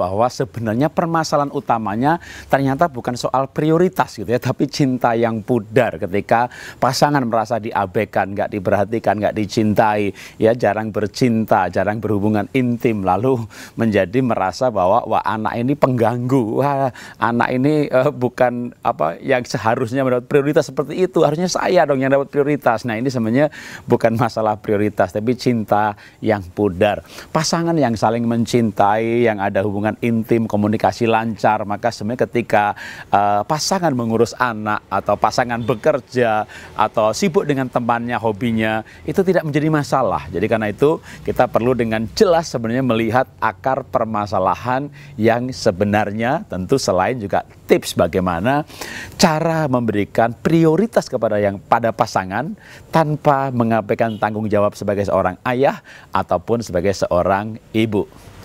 bahwa sebenarnya permasalahan utamanya ternyata bukan soal prioritas gitu ya, tapi cinta yang pudar ketika pasangan merasa diabaikan, nggak diperhatikan, nggak dicintai, ya jarang bercinta, jarang berhubungan intim, lalu menjadi merasa bahwa wah anak ini pengganggu, wah anak ini uh, bukan apa yang seharusnya mendapat prioritas seperti itu, harusnya saya dong yang dapat prioritas. Nah ini sebenarnya bukan masalah prioritas, tapi cinta yang pudar, pasangan yang saling mencintai, yang ada hubungan hubungan intim, komunikasi lancar, maka sebenarnya ketika uh, pasangan mengurus anak atau pasangan bekerja atau sibuk dengan temannya, hobinya, itu tidak menjadi masalah. Jadi karena itu kita perlu dengan jelas sebenarnya melihat akar permasalahan yang sebenarnya tentu selain juga tips bagaimana cara memberikan prioritas kepada yang pada pasangan tanpa mengabaikan tanggung jawab sebagai seorang ayah ataupun sebagai seorang ibu.